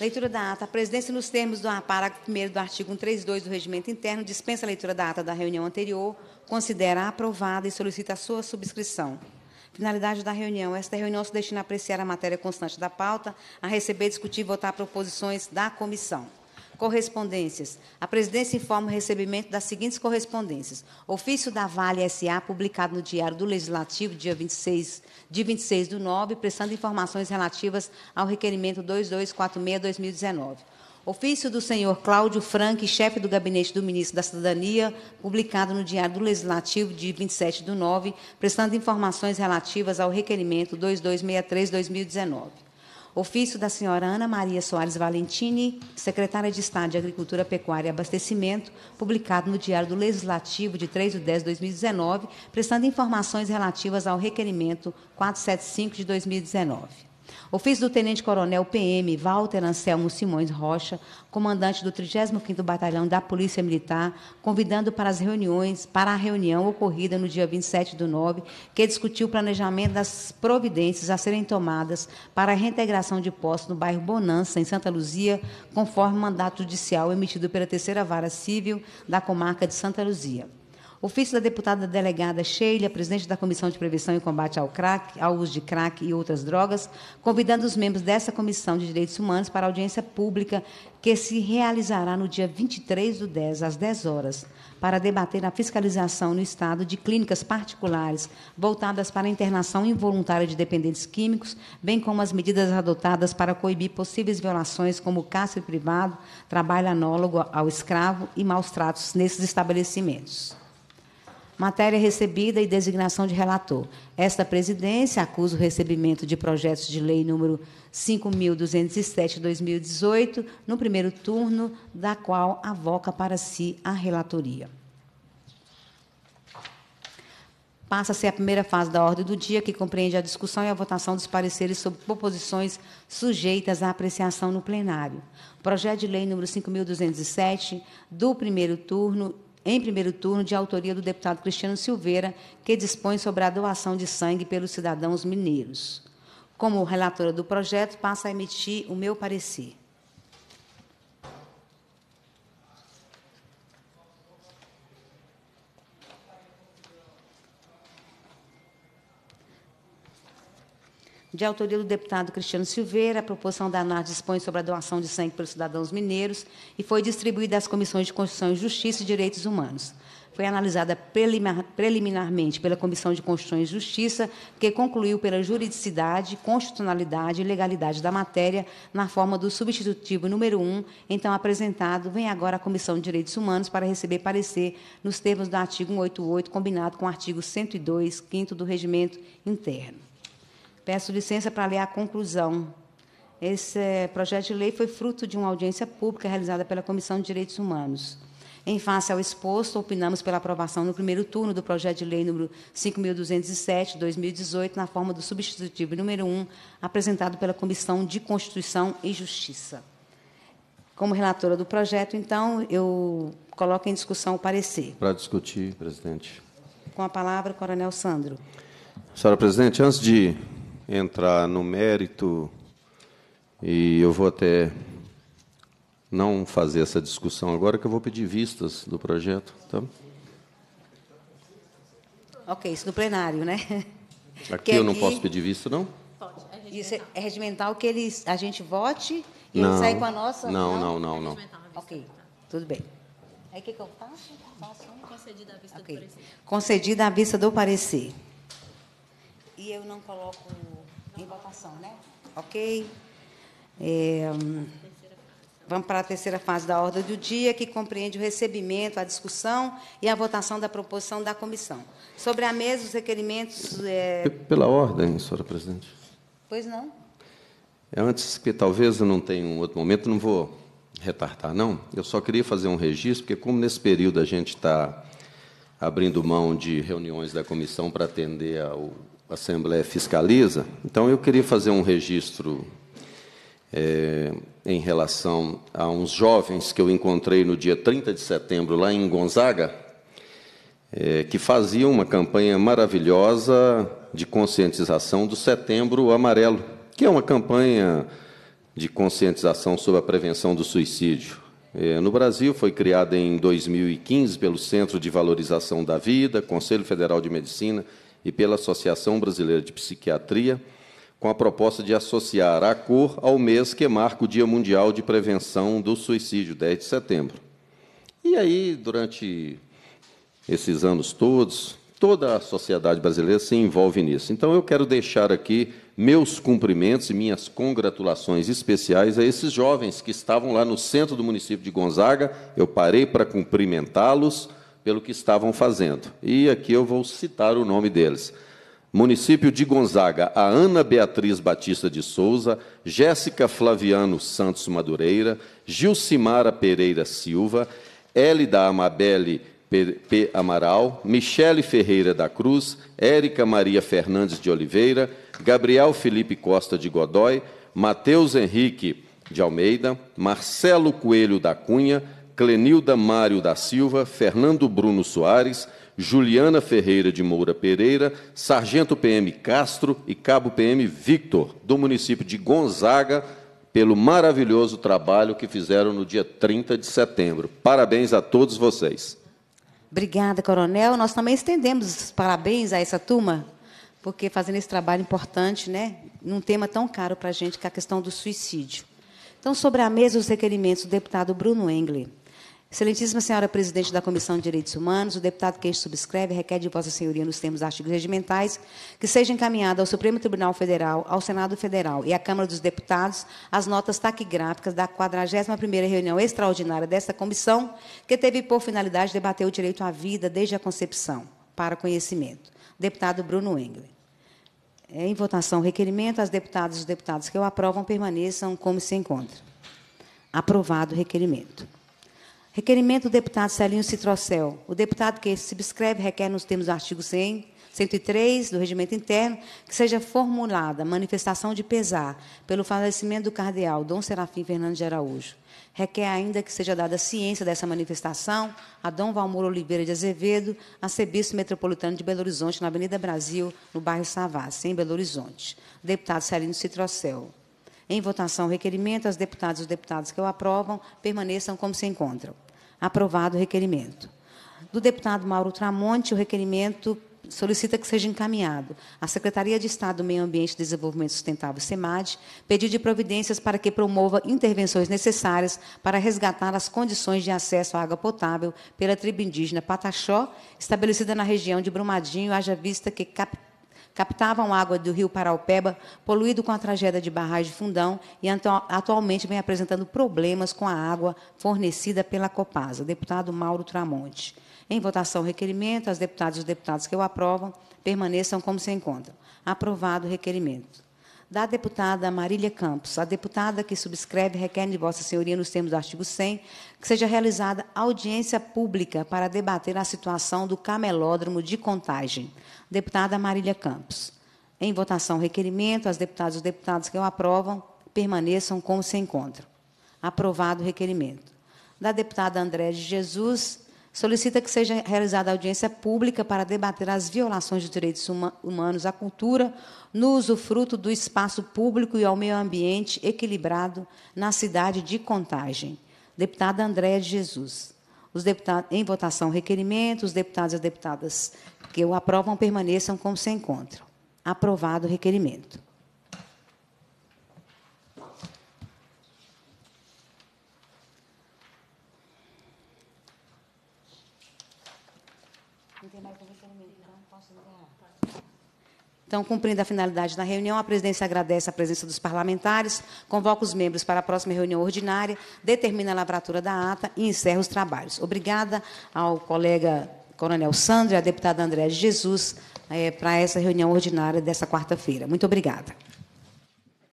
Leitura da ata. A presidência, nos termos do parágrafo 1 do artigo 132 do Regimento Interno, dispensa a leitura da ata da reunião anterior, considera aprovada e solicita a sua subscrição. Finalidade da reunião. Esta reunião se destina a apreciar a matéria constante da pauta, a receber, discutir e votar proposições da comissão. Correspondências. A presidência informa o recebimento das seguintes correspondências. Ofício da Vale S.A., publicado no Diário do Legislativo, dia 26, de 26 do 9, prestando informações relativas ao requerimento 2246-2019. Ofício do senhor Cláudio Franck, chefe do gabinete do ministro da Cidadania, publicado no Diário do Legislativo de 27 do 9, prestando informações relativas ao requerimento 2263-2019. Ofício da senhora Ana Maria Soares Valentini, secretária de Estado de Agricultura, Pecuária e Abastecimento, publicado no Diário do Legislativo de 3 de 10 de 2019, prestando informações relativas ao requerimento 475 de 2019. Ofício do Tenente-Coronel PM Walter Anselmo Simões Rocha, comandante do 35º Batalhão da Polícia Militar, convidando para as reuniões, para a reunião ocorrida no dia 27 do 9, que discutiu o planejamento das providências a serem tomadas para a reintegração de postos no bairro Bonança, em Santa Luzia, conforme mandato judicial emitido pela Terceira Vara Civil da comarca de Santa Luzia. Ofício da deputada delegada Sheila, presidente da Comissão de Prevenção e Combate ao Crack, ao uso de crack e outras drogas, convidando os membros dessa Comissão de Direitos Humanos para audiência pública que se realizará no dia 23 do 10, às 10 horas, para debater a fiscalização no Estado de clínicas particulares voltadas para a internação involuntária de dependentes químicos, bem como as medidas adotadas para coibir possíveis violações como cárcere privado, trabalho anólogo ao escravo e maus tratos nesses estabelecimentos. Matéria recebida e designação de relator. Esta presidência acusa o recebimento de projetos de lei número 5.207-2018, no primeiro turno, da qual avoca para si a relatoria. Passa-se a primeira fase da ordem do dia, que compreende a discussão e a votação dos pareceres sobre proposições sujeitas à apreciação no plenário. Projeto de lei número 5.207, do primeiro turno, em primeiro turno, de autoria do deputado Cristiano Silveira, que dispõe sobre a doação de sangue pelos cidadãos mineiros. Como relatora do projeto, passo a emitir o meu parecer. de autoria do deputado Cristiano Silveira, a proposição da ANAR dispõe sobre a doação de sangue pelos cidadãos mineiros e foi distribuída às comissões de Constituição e Justiça e Direitos Humanos. Foi analisada preliminarmente pela Comissão de Constituição e Justiça, que concluiu pela juridicidade, constitucionalidade e legalidade da matéria na forma do substitutivo número 1, então apresentado, vem agora à Comissão de Direitos Humanos para receber parecer nos termos do artigo 188, combinado com o artigo 102, 5 do Regimento Interno. Peço licença para ler a conclusão. Esse eh, projeto de lei foi fruto de uma audiência pública realizada pela Comissão de Direitos Humanos. Em face ao exposto, opinamos pela aprovação no primeiro turno do projeto de lei número 5.207/2018 na forma do substitutivo número 1, apresentado pela Comissão de Constituição e Justiça. Como relatora do projeto, então, eu coloco em discussão o parecer. Para discutir, presidente. Com a palavra, Coronel Sandro. Senhora presidente, antes de entrar no mérito e eu vou até não fazer essa discussão agora, que eu vou pedir vistas do projeto. Tá? Ok, isso no plenário, né? Aqui eu não aqui... posso pedir vista, não? Pode. É isso é regimental que eles, a gente vote e não, sai com a nossa. Não, não, não, não. não. Ok, tudo bem. Aí o que, que eu faço? faço um... Concedida à vista okay. do parecer. Concedida à vista do parecer e eu não coloco em votação, né? Ok? É, vamos para a terceira fase da ordem do dia, que compreende o recebimento, a discussão e a votação da proposição da comissão. Sobre a mesa, os requerimentos. É... Pela ordem, senhora presidente. Pois não. É antes que talvez eu não tenha um outro momento, não vou retardar, não. Eu só queria fazer um registro, porque como nesse período a gente está abrindo mão de reuniões da comissão para atender ao a Assembleia fiscaliza. Então, eu queria fazer um registro é, em relação a uns jovens que eu encontrei no dia 30 de setembro, lá em Gonzaga, é, que faziam uma campanha maravilhosa de conscientização do Setembro Amarelo, que é uma campanha de conscientização sobre a prevenção do suicídio. É, no Brasil, foi criada em 2015 pelo Centro de Valorização da Vida, Conselho Federal de Medicina, e pela Associação Brasileira de Psiquiatria, com a proposta de associar a cor ao mês que marca o Dia Mundial de Prevenção do Suicídio, 10 de setembro. E aí, durante esses anos todos, toda a sociedade brasileira se envolve nisso. Então, eu quero deixar aqui meus cumprimentos e minhas congratulações especiais a esses jovens que estavam lá no centro do município de Gonzaga. Eu parei para cumprimentá-los pelo que estavam fazendo. E aqui eu vou citar o nome deles. Município de Gonzaga, a Ana Beatriz Batista de Souza, Jéssica Flaviano Santos Madureira, Gilcimara Pereira Silva, Elida Amabele P. Amaral, Michele Ferreira da Cruz, Érica Maria Fernandes de Oliveira, Gabriel Felipe Costa de Godói, Matheus Henrique de Almeida, Marcelo Coelho da Cunha, Clenilda Mário da Silva, Fernando Bruno Soares, Juliana Ferreira de Moura Pereira, Sargento PM Castro e Cabo PM Victor, do município de Gonzaga, pelo maravilhoso trabalho que fizeram no dia 30 de setembro. Parabéns a todos vocês. Obrigada, Coronel. Nós também estendemos parabéns a essa turma, porque fazendo esse trabalho importante, né, num tema tão caro para a gente, que é a questão do suicídio. Então, sobre a mesa, os requerimentos do deputado Bruno Engler. Excelentíssima senhora presidente da Comissão de Direitos Humanos, o deputado que este subscreve requer de Vossa Senhoria, nos termos dos artigos regimentais, que seja encaminhada ao Supremo Tribunal Federal, ao Senado Federal e à Câmara dos Deputados as notas taquigráficas da 41ª reunião extraordinária desta comissão, que teve por finalidade debater o direito à vida desde a concepção para conhecimento. Deputado Bruno Engler. Em votação, requerimento, as deputadas e os deputados que o aprovam permaneçam como se encontra. Aprovado o requerimento. Requerimento do deputado Celinho Citrocel. O deputado que subscreve requer, nos termos do artigo 100, 103 do Regimento Interno, que seja formulada manifestação de pesar pelo falecimento do cardeal Dom Serafim Fernandes de Araújo. Requer ainda que seja dada ciência dessa manifestação a Dom Valmor Oliveira de Azevedo, arcebispo metropolitano de Belo Horizonte, na Avenida Brasil, no bairro Savassi, em Belo Horizonte. deputado Celino Citrocel. Em votação, requerimento, as deputadas e os deputados que o aprovam permaneçam como se encontram. Aprovado o requerimento. Do deputado Mauro Tramonte, o requerimento solicita que seja encaminhado à Secretaria de Estado do Meio Ambiente e Desenvolvimento Sustentável, SEMAD, pedido de providências para que promova intervenções necessárias para resgatar as condições de acesso à água potável pela tribo indígena Pataxó, estabelecida na região de Brumadinho, haja vista que capital captavam água do rio Paraupeba, poluído com a tragédia de barragem Fundão, e atualmente vem apresentando problemas com a água fornecida pela Copasa. Deputado Mauro Tramonte. Em votação, requerimento. As deputadas e os deputados que o aprovam permaneçam como se encontram. Aprovado o requerimento da deputada Marília Campos, a deputada que subscreve requer de Vossa Senhoria, nos termos do artigo 100, que seja realizada audiência pública para debater a situação do camelódromo de contagem. Deputada Marília Campos. Em votação, requerimento. As deputadas e os deputados que o aprovam permaneçam como se encontram. Aprovado o requerimento. Da deputada André de Jesus, solicita que seja realizada audiência pública para debater as violações de direitos humanos à cultura no usufruto do espaço público e ao meio ambiente equilibrado na cidade de Contagem. Deputada Andréa de Jesus. Os deputados, em votação, requerimento. Os deputados e deputadas que o aprovam permaneçam como se encontram. Aprovado o requerimento. Então, cumprindo a finalidade da reunião, a presidência agradece a presença dos parlamentares, convoca os membros para a próxima reunião ordinária, determina a lavratura da ata e encerra os trabalhos. Obrigada ao colega Coronel Sandro e à deputada Andréa Jesus eh, para essa reunião ordinária dessa quarta-feira. Muito obrigada.